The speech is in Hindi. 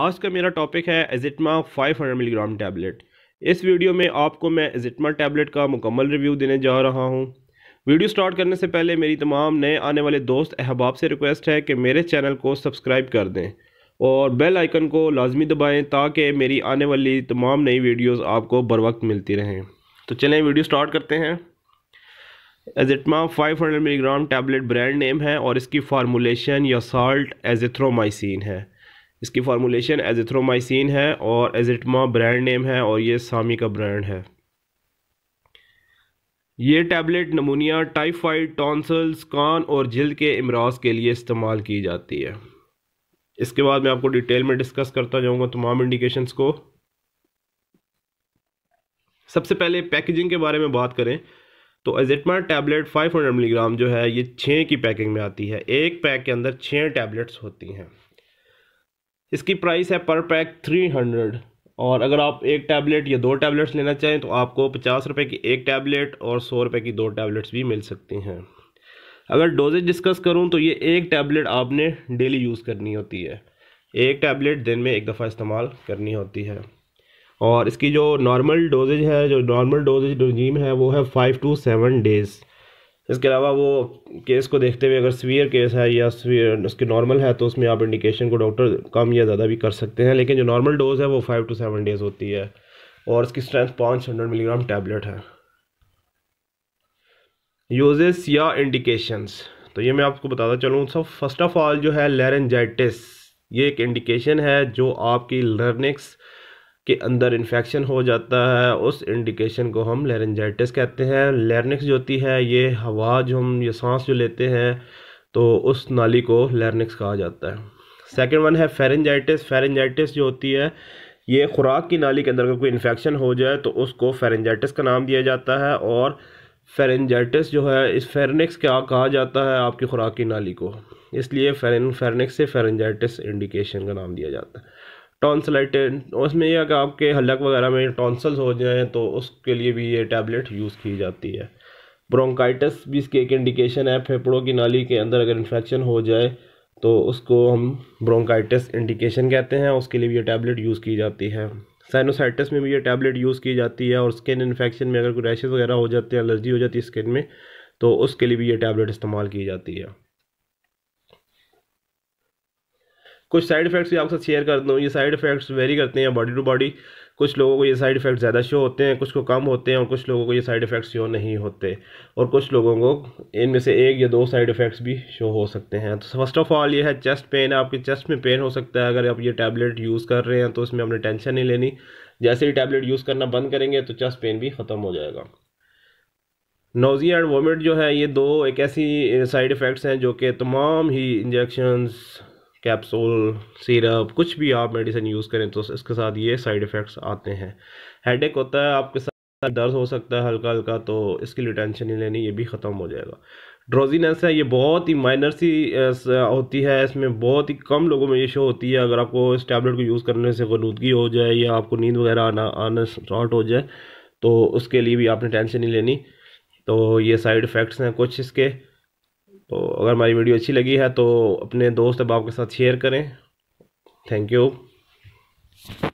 आज का मेरा टॉपिक है एजिटमा 500 मिलीग्राम टैबलेट इस वीडियो में आपको मैं एजिटमा टैबलेट का मुकम्मल रिव्यू देने जा रहा हूँ वीडियो स्टार्ट करने से पहले मेरी तमाम नए आने वाले दोस्त अहबाब से रिक्वेस्ट है कि मेरे चैनल को सब्सक्राइब कर दें और बेल आइकन को लाजमी दबाएँ ताकि मेरी आने वाली तमाम नई वीडियोज़ आपको बर वक्त मिलती रहें तो चलें वीडियो स्टार्ट करते हैं एजिटमा 500 मिलीग्राम टैबलेट ब्रांड नेम है और इसकी फार्मूलेशन या साल्ट एजिथ्रोमाइसिन है इसकी फार्मूलेशन एजिथ्रोमाइसिन है और एजिटमा ब्रांड नेम है और ये सामी का ब्रांड है ये टैबलेट नमूनिया टाइफाइड टॉन्सल्स कान और जल्द के अमराज के लिए इस्तेमाल की जाती है इसके बाद मैं आपको डिटेल में डिस्कस करता जाऊंगा तमाम इंडिकेशंस को सबसे पहले पैकेजिंग के बारे में बात करें तो एजिटमा टैबलेट 500 मिलीग्राम जो है ये छः की पैकिंग में आती है एक पैक के अंदर छः टैबलेट्स होती हैं इसकी प्राइस है पर पैक थ्री हंड्रेड और अगर आप एक टैबलेट या दो टैबलेट्स लेना चाहें तो आपको पचास रुपये की एक टैबलेट और सौ रुपये की दो टैबलेट्स भी मिल सकती हैं अगर डोजेज डिस्कस करूँ तो ये एक टैबलेट आपने डेली यूज़ करनी होती है एक टैबलेट दिन में एक दफ़ा इस्तेमाल करनी होती है और इसकी जो नॉर्मल डोजेज है जो नॉर्मल डोजेज रजीम है वो है फाइव टू सेवन डेज़ इसके अलावा वो केस को देखते हुए अगर सीवियर केस है या सीवियर उसके नॉर्मल है तो उसमें आप इंडिकेशन को डॉक्टर कम या ज़्यादा भी कर सकते हैं लेकिन जो नॉर्मल डोज है वो फाइव टू सेवन डेज़ होती है और इसकी स्ट्रेंथ पाँच हंड्रेड मिलीग्राम टैबलेट है यूजेस या इंडिकेशंस तो ये मैं आपको बताता चलूँ सब फर्स्ट ऑफ ऑल जो है लेरेंजाइटिस ये एक इंडिकेशन है जो आपकी लर्निक्स के अंदर इन्फेक्शन हो जाता है उस इंडिकेशन को हम लेरेंजाइटिस कहते हैं लेरनिक्स जो होती है ये हवा जो हम ये सांस जो लेते हैं तो उस नाली को लेरनिक्स कहा जाता है सेकेंड वन है फेरेंजाइटिस फेरेंजाइटिस जो होती है ये खुराक की नाली के अंदर अगर कोई इन्फेक्शन हो जाए तो उसको फेरेंजाइटिस का नाम दिया जाता है और फेरेंजाइटिस जो है इस फेरनिक्स क्या कहा जाता है आपकी खुराक की नाली को इसलिए फेरन फेरनिक्स से फेरेंजाइटिस इंडिकेशन का नाम दिया जाता है टॉन्सलाइटेड उसमें यह कि आपके हलक वगैरह में टॉन्सल्स हो जाएँ तो उसके लिए भी ये टैबलेट यूज़ की जाती है ब्रोंकाइटिस भी इसकी एक इंडिकेशन है फेफड़ों की नाली के अंदर अगर इन्फेक्शन हो जाए तो उसको हम ब्रोंकाइटिस इंडिकेशन कहते हैं उसके लिए भी ये टैबलेट यूज़ की जाती है साइनोसाइटिस में भी ये टैबलेट यूज़ की जाती है और स्किन इन्फेक्शन में अगर कोई रैशेज़ वगैरह हो जाते हैं एलर्जी हो जाती है स्किन में तो उसके लिए भी ये टैबलेट इस्तेमाल की जाती है कुछ साइड इफेक्ट्स भी आपके साथ शेयर करता हूँ ये साइड इफेक्ट्स वेरी करते हैं बॉडी टू बॉडी कुछ लोगों को ये साइड इफेक्ट ज़्यादा शो होते हैं कुछ को कम होते हैं और कुछ लोगों को ये साइड इफेक्ट शो नहीं होते और कुछ लोगों को इनमें से एक या दो साइड इफेक्ट्स भी शो हो सकते हैं तो फर्स्ट ऑफ ऑल ये है चेस्ट पेन आपके चेस्ट में पेन हो सकता है अगर आप ये टैबलेट यूज़ कर रहे हैं तो इसमें हमने टेंशन नहीं लेनी जैसे ही टैबलेट यूज़ करना बंद करेंगे तो चेस्ट पेन भी ख़त्म हो जाएगा नोज़िया एंड वोमिट जो है ये दो एक ऐसी साइड इफ़ेक्ट्स हैं जो कि तमाम ही इंजेक्शन्स कैप्सूल सिरप कुछ भी आप मेडिसिन यूज़ करें तो इसके साथ ये साइड इफ़ेक्ट्स आते हैं हेडेक होता है आपके साथ दर्द हो सकता है हल्का हल्का तो इसके लिए टेंशन नहीं लेनी ये भी ख़त्म हो जाएगा ड्रोजीनेस है ये बहुत ही माइनर सी होती है इसमें बहुत ही कम लोगों में ये शो होती है अगर आपको इस टैबलेट को यूज़ करने से गलूदगी हो जाए या आपको नींद वगैरह आना आना स्टार्ट हो जाए तो उसके लिए भी आपने टेंशन नहीं लेनी तो ये साइड इफ़ेक्ट्स हैं कुछ इसके तो अगर हमारी वीडियो अच्छी लगी है तो अपने दोस्त अहबाब के साथ शेयर करें थैंक यू